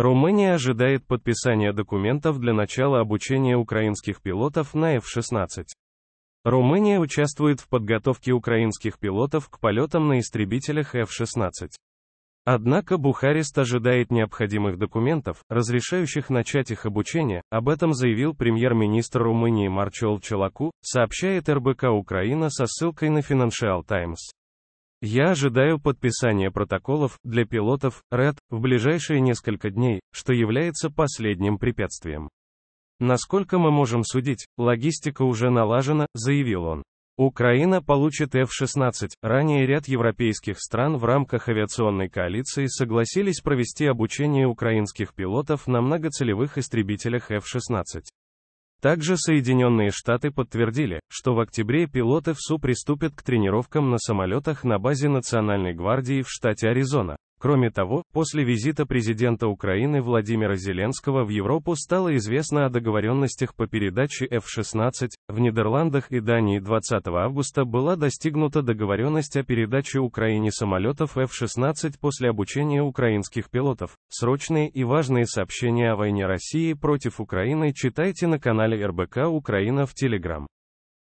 Румыния ожидает подписания документов для начала обучения украинских пилотов на F-16. Румыния участвует в подготовке украинских пилотов к полетам на истребителях F-16. Однако Бухарест ожидает необходимых документов, разрешающих начать их обучение, об этом заявил премьер-министр Румынии Марчел Челаку, сообщает РБК Украина со ссылкой на Financial Times. Я ожидаю подписания протоколов для пилотов РЭД в ближайшие несколько дней, что является последним препятствием. Насколько мы можем судить, логистика уже налажена, заявил он. Украина получит F-16. Ранее ряд европейских стран в рамках авиационной коалиции согласились провести обучение украинских пилотов на многоцелевых истребителях F-16. Также Соединенные Штаты подтвердили, что в октябре пилоты ВСУ приступят к тренировкам на самолетах на базе Национальной гвардии в штате Аризона. Кроме того, после визита президента Украины Владимира Зеленского в Европу стало известно о договоренностях по передаче F-16. В Нидерландах и Дании 20 августа была достигнута договоренность о передаче Украине самолетов F-16 после обучения украинских пилотов. Срочные и важные сообщения о войне России против Украины читайте на канале РБК Украина в Телеграм.